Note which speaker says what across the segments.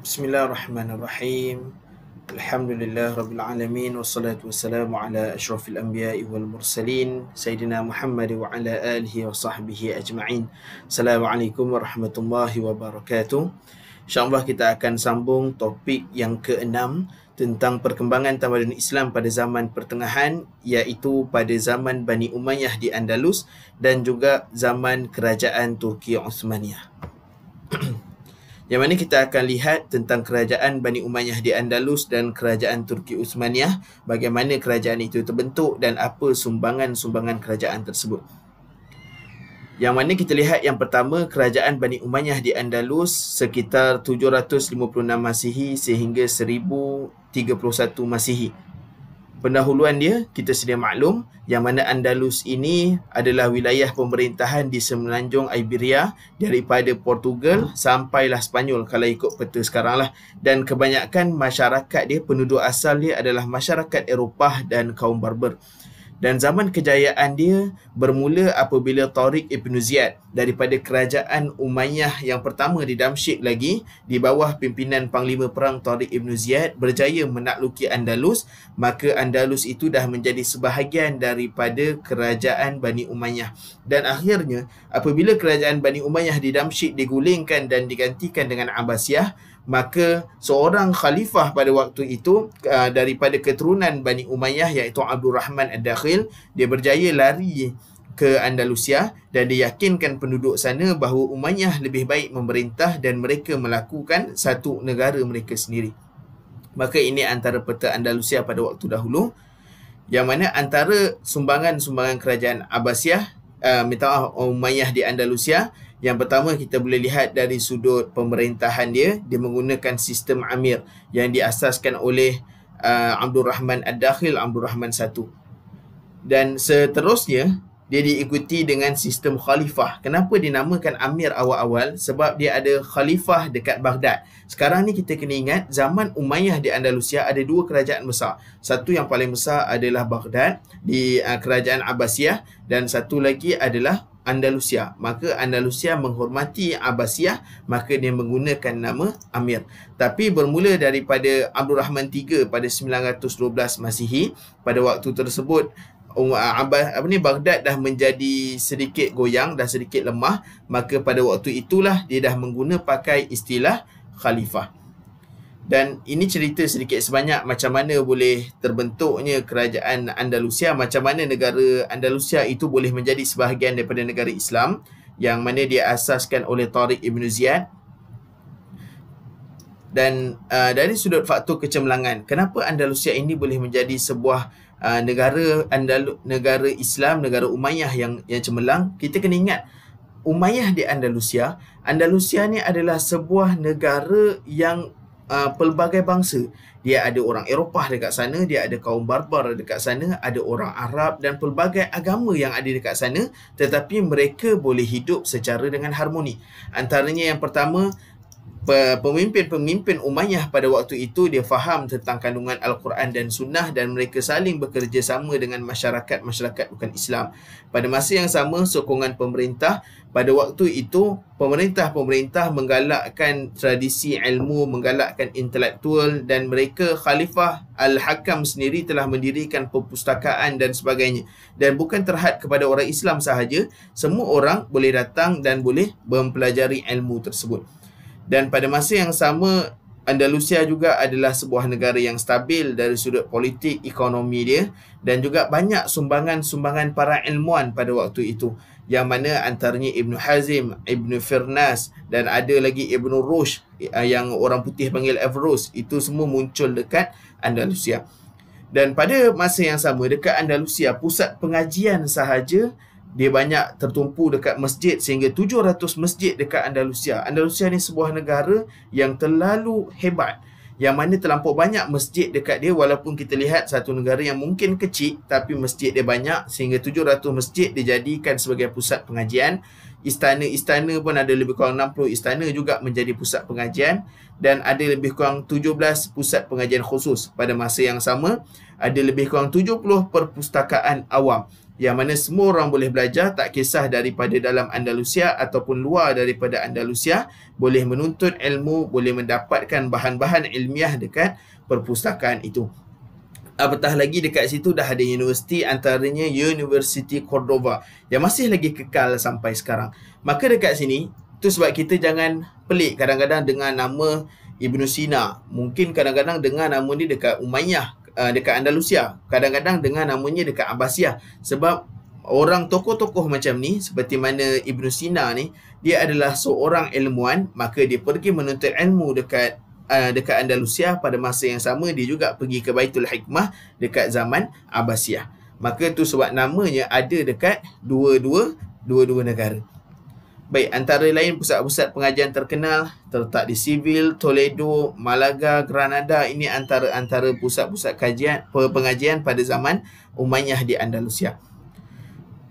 Speaker 1: Bismillahirrahmanirrahim. Alhamdulillah rabbil alamin wassalatu wassalamu ala asyrafil anbiya'i wal mursalin sayidina Muhammad wa ala alihi wa sahbihi ajma'in. Assalamualaikum warahmatullahi wabarakatuh. insya kita akan sambung topik yang keenam tentang perkembangan tamadun Islam pada zaman pertengahan iaitu pada zaman Bani Umayyah di Andalus dan juga zaman kerajaan Turki Uthmaniyah. yang mana kita akan lihat tentang kerajaan Bani Umayyah di Andalus dan kerajaan Turki Utsmaniyah bagaimana kerajaan itu terbentuk dan apa sumbangan-sumbangan kerajaan tersebut yang mana kita lihat yang pertama kerajaan Bani Umayyah di Andalus sekitar 756 Masihi sehingga 1031 Masihi pendahuluan dia kita sedia maklum yang mana Andalus ini adalah wilayah pemerintahan di semenanjung Iberia daripada Portugal sampailah Spanyol kalau ikut peta sekaranglah dan kebanyakan masyarakat dia penduduk asal dia adalah masyarakat Eropah dan kaum Barber dan zaman kejayaan dia bermula apabila Tariq Ibn Ziyad daripada kerajaan Umayyah yang pertama di Damsyik lagi di bawah pimpinan Panglima Perang Tariq Ibn Ziyad berjaya menakluki Andalus maka Andalus itu dah menjadi sebahagian daripada kerajaan Bani Umayyah dan akhirnya apabila kerajaan Bani Umayyah di Damsyik digulingkan dan digantikan dengan Abbasiyah maka seorang khalifah pada waktu itu uh, daripada keturunan Bani Umayyah iaitu Abdul Rahman Ad-Dakhil dia berjaya lari ke Andalusia dan diyakinkan penduduk sana bahawa Umayyah lebih baik memerintah dan mereka melakukan satu negara mereka sendiri. Maka ini antara peta Andalusia pada waktu dahulu yang mana antara sumbangan-sumbangan kerajaan Abbasiyah uh, minta maaf Umayyah di Andalusia yang pertama kita boleh lihat dari sudut pemerintahan dia, dia menggunakan sistem amir yang diasaskan oleh uh, Abdul Rahman Ad-Dakhil Abdul Rahman I. Dan seterusnya dia diikuti dengan sistem khalifah. Kenapa dinamakan amir awal-awal? Sebab dia ada khalifah dekat Baghdad. Sekarang ni kita kena ingat zaman Umayyah di Andalusia ada dua kerajaan besar. Satu yang paling besar adalah Baghdad di uh, kerajaan Abbasiyah dan satu lagi adalah Andalusia. Maka Andalusia menghormati Abbasiyah, maka dia menggunakan nama Amir. Tapi bermula daripada Abdul Rahman III pada 912 Masihi, pada waktu tersebut um, ah, Abbas, apa ni Baghdad dah menjadi sedikit goyang dan sedikit lemah, maka pada waktu itulah dia dah menggunakan pakai istilah khalifah dan ini cerita sedikit sebanyak macam mana boleh terbentuknya kerajaan Andalusia macam mana negara Andalusia itu boleh menjadi sebahagian daripada negara Islam yang mana dia asaskan oleh Tariq Ibn Ziyad dan uh, dari sudut faktor kecemerlangan kenapa Andalusia ini boleh menjadi sebuah uh, negara Andalu- negara Islam negara Umayyah yang yang cemerlang kita kena ingat Umayyah di Andalusia Andalusia ni adalah sebuah negara yang uh, pelbagai bangsa. Dia ada orang Eropah dekat sana, dia ada kaum barbar dekat sana, ada orang Arab dan pelbagai agama yang ada dekat sana tetapi mereka boleh hidup secara dengan harmoni. Antaranya yang pertama, pemimpin-pemimpin Umayyah pada waktu itu dia faham tentang kandungan Al-Quran dan Sunnah dan mereka saling bekerjasama dengan masyarakat-masyarakat bukan Islam. Pada masa yang sama, sokongan pemerintah pada waktu itu, pemerintah-pemerintah menggalakkan tradisi ilmu, menggalakkan intelektual dan mereka Khalifah Al-Hakam sendiri telah mendirikan perpustakaan dan sebagainya. Dan bukan terhad kepada orang Islam sahaja, semua orang boleh datang dan boleh mempelajari ilmu tersebut dan pada masa yang sama Andalusia juga adalah sebuah negara yang stabil dari sudut politik ekonomi dia dan juga banyak sumbangan-sumbangan para ilmuwan pada waktu itu yang mana antaranya Ibn Hazim, Ibn Firnas dan ada lagi Ibn Rush eh, yang orang putih panggil Evrus itu semua muncul dekat Andalusia. Dan pada masa yang sama dekat Andalusia pusat pengajian sahaja dia banyak tertumpu dekat masjid sehingga 700 masjid dekat Andalusia. Andalusia ni sebuah negara yang terlalu hebat yang mana terlampau banyak masjid dekat dia walaupun kita lihat satu negara yang mungkin kecil tapi masjid dia banyak sehingga 700 masjid dijadikan sebagai pusat pengajian. Istana-istana pun ada lebih kurang 60 istana juga menjadi pusat pengajian dan ada lebih kurang 17 pusat pengajian khusus. Pada masa yang sama ada lebih kurang 70 perpustakaan awam yang mana semua orang boleh belajar tak kisah daripada dalam Andalusia ataupun luar daripada Andalusia boleh menuntut ilmu boleh mendapatkan bahan-bahan ilmiah dekat perpustakaan itu apatah lagi dekat situ dah ada universiti antaranya University Cordova yang masih lagi kekal sampai sekarang maka dekat sini tu sebab kita jangan pelik kadang-kadang dengan nama Ibn Sina mungkin kadang-kadang dengar nama ni dekat Umayyah Eh, dekat Andalusia kadang-kadang dengan namanya dekat Abbasia sebab orang tokoh-tokoh macam ni seperti mana Ibn Sina ni dia adalah seorang ilmuan maka dia pergi menuntut ilmu dekat uh, dekat Andalusia pada masa yang sama dia juga pergi ke Baitul Hikmah dekat zaman Abbasia maka tu sebab namanya ada dekat dua-dua dua-dua negara Baik, antara lain pusat-pusat pengajian terkenal terletak di Sivil, Toledo, Malaga, Granada. Ini antara-antara pusat-pusat kajian pengajian pada zaman Umayyah di Andalusia.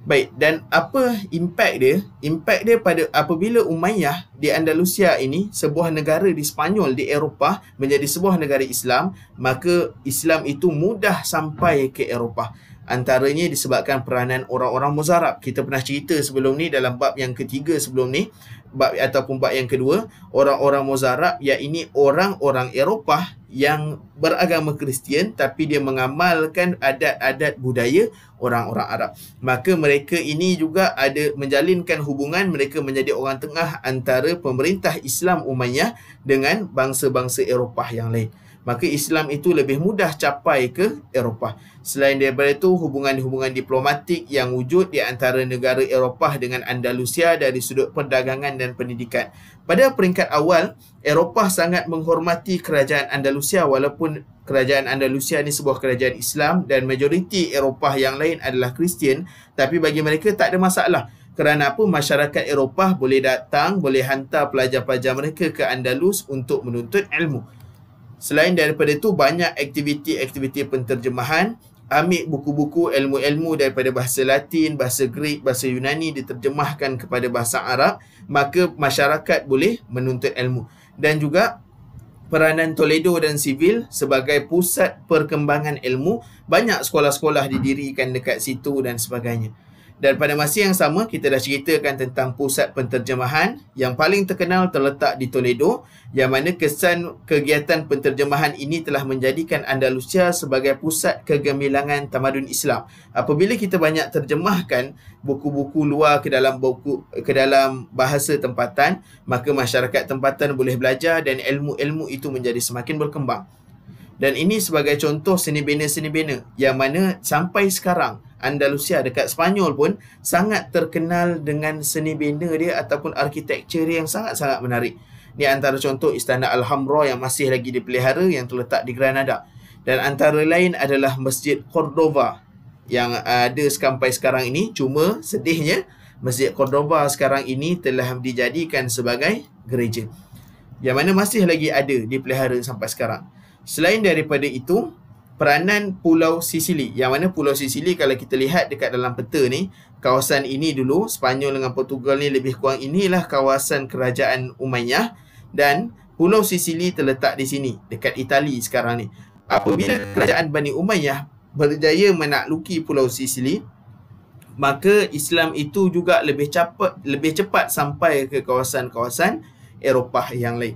Speaker 1: Baik, dan apa impak dia? Impak dia pada apabila Umayyah di Andalusia ini, sebuah negara di Spanyol, di Eropah, menjadi sebuah negara Islam, maka Islam itu mudah sampai ke Eropah antaranya disebabkan peranan orang-orang muzarab. Kita pernah cerita sebelum ni dalam bab yang ketiga sebelum ni, bab ataupun bab yang kedua, orang-orang muzarab ini orang-orang Eropah yang beragama Kristian tapi dia mengamalkan adat-adat budaya orang-orang Arab. Maka mereka ini juga ada menjalinkan hubungan mereka menjadi orang tengah antara pemerintah Islam Umayyah dengan bangsa-bangsa Eropah yang lain maka Islam itu lebih mudah capai ke Eropah. Selain daripada itu, hubungan-hubungan diplomatik yang wujud di antara negara Eropah dengan Andalusia dari sudut perdagangan dan pendidikan. Pada peringkat awal, Eropah sangat menghormati kerajaan Andalusia walaupun kerajaan Andalusia ini sebuah kerajaan Islam dan majoriti Eropah yang lain adalah Kristian tapi bagi mereka tak ada masalah kerana apa masyarakat Eropah boleh datang, boleh hantar pelajar-pelajar mereka ke Andalus untuk menuntut ilmu. Selain daripada itu banyak aktiviti-aktiviti penterjemahan ambil buku-buku ilmu-ilmu daripada bahasa Latin, bahasa Greek, bahasa Yunani diterjemahkan kepada bahasa Arab maka masyarakat boleh menuntut ilmu dan juga peranan Toledo dan Sivil sebagai pusat perkembangan ilmu banyak sekolah-sekolah didirikan dekat situ dan sebagainya dan pada masa yang sama kita dah ceritakan tentang pusat penterjemahan yang paling terkenal terletak di Toledo yang mana kesan kegiatan penterjemahan ini telah menjadikan Andalusia sebagai pusat kegemilangan tamadun Islam. Apabila kita banyak terjemahkan buku-buku luar ke dalam buku ke dalam bahasa tempatan, maka masyarakat tempatan boleh belajar dan ilmu-ilmu itu menjadi semakin berkembang. Dan ini sebagai contoh seni bina-seni bina yang mana sampai sekarang Andalusia dekat Spanyol pun sangat terkenal dengan seni benda dia ataupun arkitektur dia yang sangat-sangat menarik. Ni antara contoh Istana Alhambra yang masih lagi dipelihara yang terletak di Granada. Dan antara lain adalah Masjid Cordova yang ada sampai sekarang ini. Cuma sedihnya Masjid Cordova sekarang ini telah dijadikan sebagai gereja. Yang mana masih lagi ada dipelihara sampai sekarang. Selain daripada itu, peranan Pulau Sicily. Yang mana Pulau Sicily kalau kita lihat dekat dalam peta ni, kawasan ini dulu Sepanyol dengan Portugal ni lebih kurang inilah kawasan kerajaan Umayyah dan Pulau Sicily terletak di sini dekat Itali sekarang ni. Apabila kerajaan Bani Umayyah berjaya menakluki Pulau Sicily, maka Islam itu juga lebih cepat lebih cepat sampai ke kawasan-kawasan Eropah yang lain.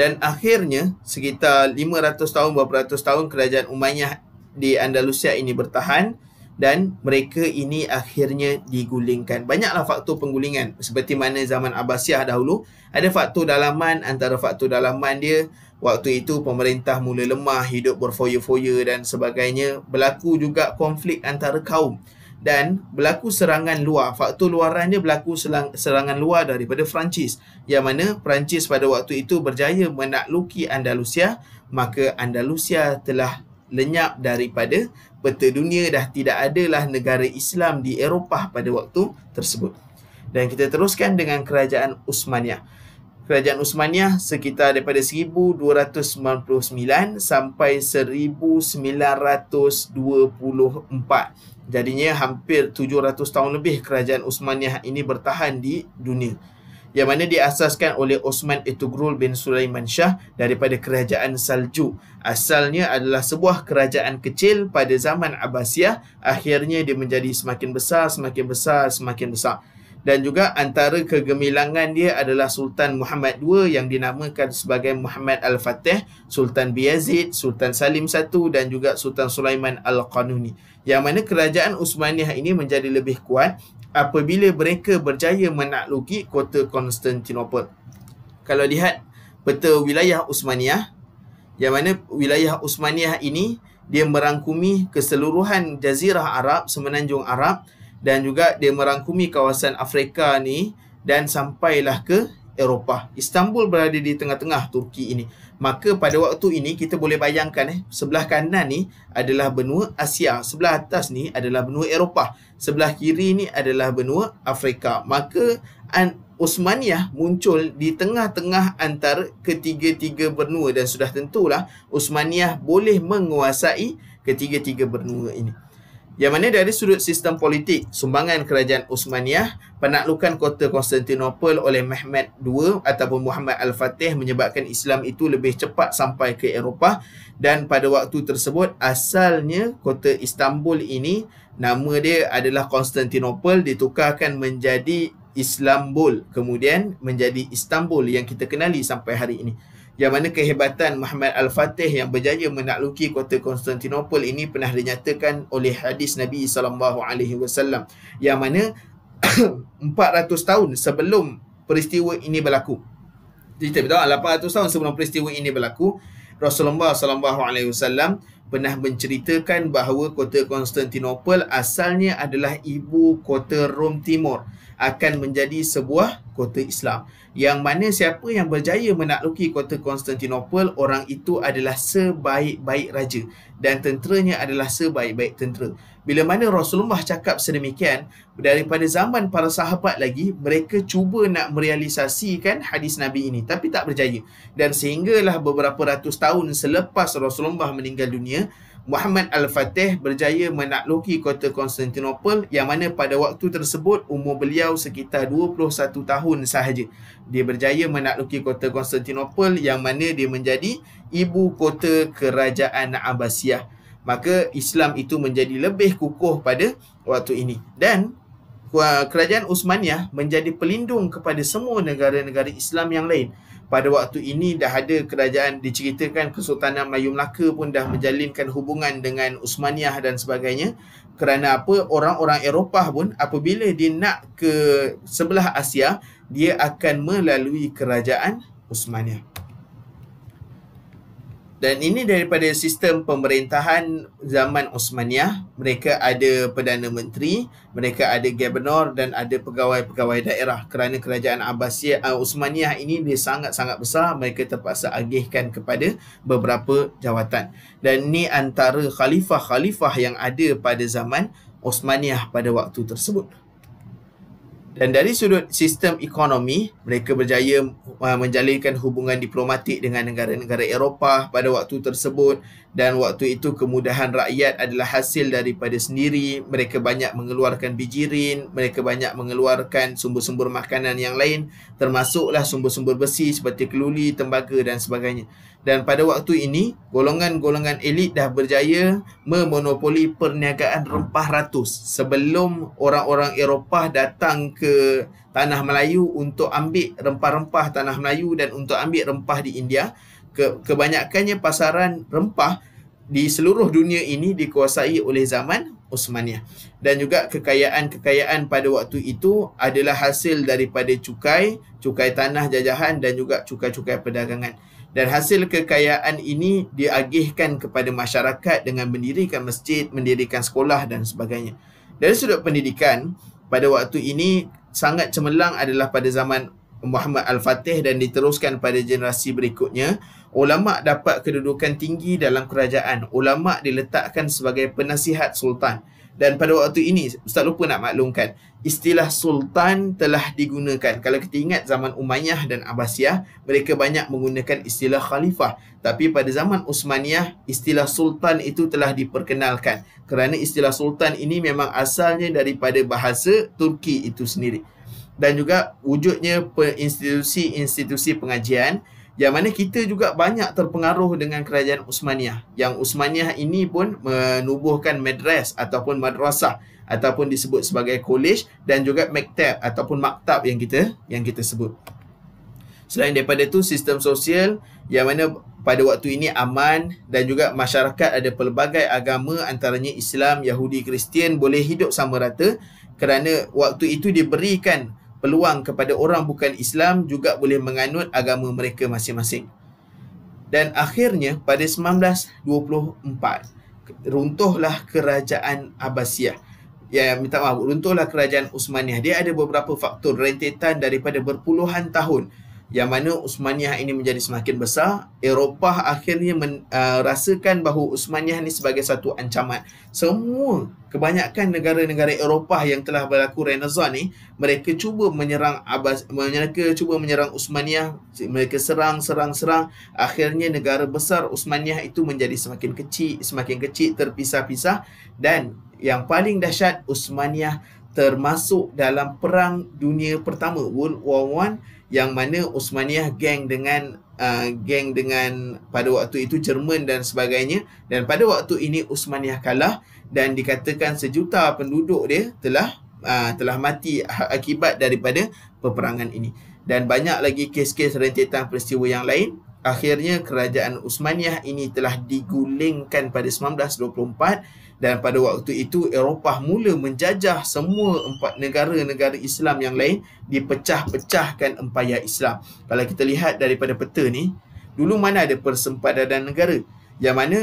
Speaker 1: dan akhirnya sekitar 500 tahun beberapa ratus tahun kerajaan Umayyah di Andalusia ini bertahan dan mereka ini akhirnya digulingkan. Banyaklah faktor penggulingan seperti mana zaman Abbasiyah dahulu. Ada faktor dalaman antara faktor dalaman dia waktu itu pemerintah mula lemah, hidup berfoya-foya dan sebagainya. Berlaku juga konflik antara kaum dan berlaku serangan luar. Faktor luarannya dia berlaku serangan luar daripada Perancis yang mana Perancis pada waktu itu berjaya menakluki Andalusia maka Andalusia telah lenyap daripada peta dunia dah tidak adalah negara Islam di Eropah pada waktu tersebut. Dan kita teruskan dengan kerajaan Uthmaniyah. Kerajaan Usmaniyah sekitar daripada 1299 sampai 1924. Jadinya hampir 700 tahun lebih kerajaan Usmaniyah ini bertahan di dunia. Yang mana diasaskan oleh Osman Etugrul bin Sulaiman Shah daripada kerajaan Salju. Asalnya adalah sebuah kerajaan kecil pada zaman Abbasiyah. Akhirnya dia menjadi semakin besar, semakin besar, semakin besar dan juga antara kegemilangan dia adalah Sultan Muhammad II yang dinamakan sebagai Muhammad Al-Fatih, Sultan Biyazid, Sultan Salim I dan juga Sultan Sulaiman Al-Qanuni. Yang mana kerajaan Uthmaniyah ini menjadi lebih kuat apabila mereka berjaya menakluki kota Konstantinopel. Kalau lihat peta wilayah Uthmaniyah, yang mana wilayah Uthmaniyah ini dia merangkumi keseluruhan Jazirah Arab, Semenanjung Arab, dan juga dia merangkumi kawasan Afrika ni dan sampailah ke Eropah. Istanbul berada di tengah-tengah Turki ini. Maka pada waktu ini kita boleh bayangkan eh sebelah kanan ni adalah benua Asia, sebelah atas ni adalah benua Eropah, sebelah kiri ni adalah benua Afrika. Maka an Usmaniyah muncul di tengah-tengah antara ketiga-tiga benua dan sudah tentulah Usmaniyah boleh menguasai ketiga-tiga benua ini yang mana dari sudut sistem politik sumbangan kerajaan Uthmaniyah penaklukan kota Konstantinopel oleh Mehmet II ataupun Muhammad Al-Fatih menyebabkan Islam itu lebih cepat sampai ke Eropah dan pada waktu tersebut asalnya kota Istanbul ini nama dia adalah Konstantinopel ditukarkan menjadi Istanbul kemudian menjadi Istanbul yang kita kenali sampai hari ini yang mana kehebatan Muhammad Al-Fatih yang berjaya menakluki kota Konstantinopel ini pernah dinyatakan oleh hadis Nabi sallallahu alaihi wasallam yang mana 400 tahun sebelum peristiwa ini berlaku. Cerita betul 800 tahun sebelum peristiwa ini berlaku, Rasulullah sallallahu alaihi wasallam pernah menceritakan bahawa kota Konstantinopel asalnya adalah ibu kota Rom Timur akan menjadi sebuah kota Islam. Yang mana siapa yang berjaya menakluki kota Konstantinopel, orang itu adalah sebaik-baik raja dan tenteranya adalah sebaik-baik tentera. Bila mana Rasulullah cakap sedemikian, daripada zaman para sahabat lagi, mereka cuba nak merealisasikan hadis Nabi ini. Tapi tak berjaya. Dan sehinggalah beberapa ratus tahun selepas Rasulullah meninggal dunia, Muhammad Al-Fatih berjaya menakluki kota Konstantinopel yang mana pada waktu tersebut umur beliau sekitar 21 tahun sahaja. Dia berjaya menakluki kota Konstantinopel yang mana dia menjadi ibu kota kerajaan Abbasiyah. Maka Islam itu menjadi lebih kukuh pada waktu ini. Dan kerajaan Uthmaniyah menjadi pelindung kepada semua negara-negara Islam yang lain. Pada waktu ini dah ada kerajaan diceritakan Kesultanan Melayu Melaka pun dah menjalinkan hubungan dengan Uthmaniyah dan sebagainya. Kerana apa orang-orang Eropah pun apabila dia nak ke sebelah Asia, dia akan melalui kerajaan Uthmaniyah dan ini daripada sistem pemerintahan zaman Osmaniyah mereka ada perdana menteri mereka ada gubernur dan ada pegawai-pegawai daerah kerana kerajaan Abbasiyah uh, eh, Osmaniyah ini dia sangat-sangat besar mereka terpaksa agihkan kepada beberapa jawatan dan ini antara khalifah-khalifah yang ada pada zaman Osmaniyah pada waktu tersebut dan dari sudut sistem ekonomi, mereka berjaya uh, menjalinkan hubungan diplomatik dengan negara-negara Eropah pada waktu tersebut dan waktu itu kemudahan rakyat adalah hasil daripada sendiri. Mereka banyak mengeluarkan bijirin, mereka banyak mengeluarkan sumber-sumber makanan yang lain termasuklah sumber-sumber besi seperti keluli, tembaga dan sebagainya. Dan pada waktu ini, golongan-golongan elit dah berjaya memonopoli perniagaan rempah ratus sebelum orang-orang Eropah datang ke ke tanah Melayu untuk ambil rempah-rempah tanah Melayu dan untuk ambil rempah di India. Ke, kebanyakannya pasaran rempah di seluruh dunia ini dikuasai oleh zaman Osmaniyah. Dan juga kekayaan-kekayaan pada waktu itu adalah hasil daripada cukai, cukai tanah jajahan dan juga cukai-cukai perdagangan. Dan hasil kekayaan ini diagihkan kepada masyarakat dengan mendirikan masjid, mendirikan sekolah dan sebagainya. Dari sudut pendidikan, pada waktu ini sangat cemerlang adalah pada zaman Muhammad Al-Fatih dan diteruskan pada generasi berikutnya ulama dapat kedudukan tinggi dalam kerajaan ulama diletakkan sebagai penasihat sultan dan pada waktu ini ustaz lupa nak maklumkan istilah sultan telah digunakan kalau kita ingat zaman Umayyah dan Abbasiyah mereka banyak menggunakan istilah khalifah tapi pada zaman Utsmaniyah istilah sultan itu telah diperkenalkan kerana istilah sultan ini memang asalnya daripada bahasa Turki itu sendiri dan juga wujudnya institusi-institusi pengajian yang mana kita juga banyak terpengaruh dengan kerajaan Usmaniyah. Yang Usmaniyah ini pun menubuhkan madras ataupun madrasah ataupun disebut sebagai Kolej dan juga maktab ataupun maktab yang kita yang kita sebut. Selain daripada itu, sistem sosial yang mana pada waktu ini aman dan juga masyarakat ada pelbagai agama antaranya Islam, Yahudi, Kristian boleh hidup sama rata kerana waktu itu diberikan peluang kepada orang bukan Islam juga boleh menganut agama mereka masing-masing. Dan akhirnya pada 1924 runtuhlah kerajaan Abbasiyah. Ya minta maaf, runtuhlah kerajaan Uthmaniyah. Dia ada beberapa faktor rentetan daripada berpuluhan tahun yang mana Usmaniyah ini menjadi semakin besar, Eropah akhirnya men, uh, rasakan bahawa Usmaniyah ini sebagai satu ancaman. Semua kebanyakan negara-negara Eropah yang telah berlaku Renaissance ni, mereka cuba menyerang Abbas, mereka cuba menyerang Usmaniyah, mereka serang, serang, serang. Akhirnya negara besar Usmaniyah itu menjadi semakin kecil, semakin kecil, terpisah-pisah dan yang paling dahsyat Usmaniyah termasuk dalam perang dunia pertama World War I yang mana Osmaniyah geng dengan uh, geng dengan pada waktu itu Jerman dan sebagainya dan pada waktu ini Osmaniyah kalah dan dikatakan sejuta penduduk dia telah uh, telah mati ha-, akibat daripada peperangan ini dan banyak lagi kes-kes rentetan peristiwa yang lain akhirnya kerajaan Osmaniyah ini telah digulingkan pada 1924 dan pada waktu itu Eropah mula menjajah semua empat negara-negara Islam yang lain dipecah-pecahkan empayar Islam. Kalau kita lihat daripada peta ni, dulu mana ada persempadanan negara? Yang mana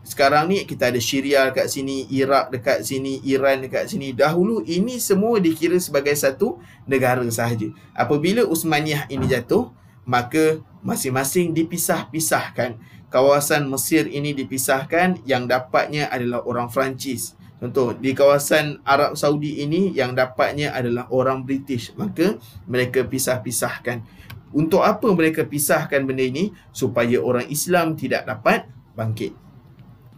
Speaker 1: sekarang ni kita ada Syria dekat sini, Iraq dekat sini, Iran dekat sini. Dahulu ini semua dikira sebagai satu negara sahaja. Apabila Usmaniyah ini jatuh, maka masing-masing dipisah-pisahkan kawasan Mesir ini dipisahkan yang dapatnya adalah orang Perancis. Contoh, di kawasan Arab Saudi ini yang dapatnya adalah orang British. Maka mereka pisah-pisahkan. Untuk apa mereka pisahkan benda ini? Supaya orang Islam tidak dapat bangkit.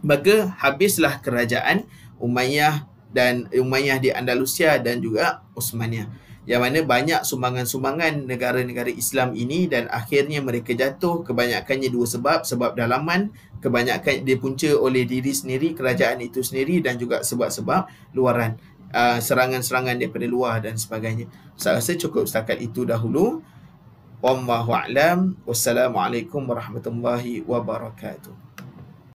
Speaker 1: Maka habislah kerajaan Umayyah dan Umayyah di Andalusia dan juga Osmania yang mana banyak sumbangan-sumbangan negara-negara Islam ini dan akhirnya mereka jatuh kebanyakannya dua sebab sebab dalaman kebanyakan dipunca oleh diri sendiri kerajaan itu sendiri dan juga sebab-sebab luaran uh, serangan-serangan daripada luar dan sebagainya saya rasa cukup setakat itu dahulu wallahu a'lam wassalamualaikum warahmatullahi wabarakatuh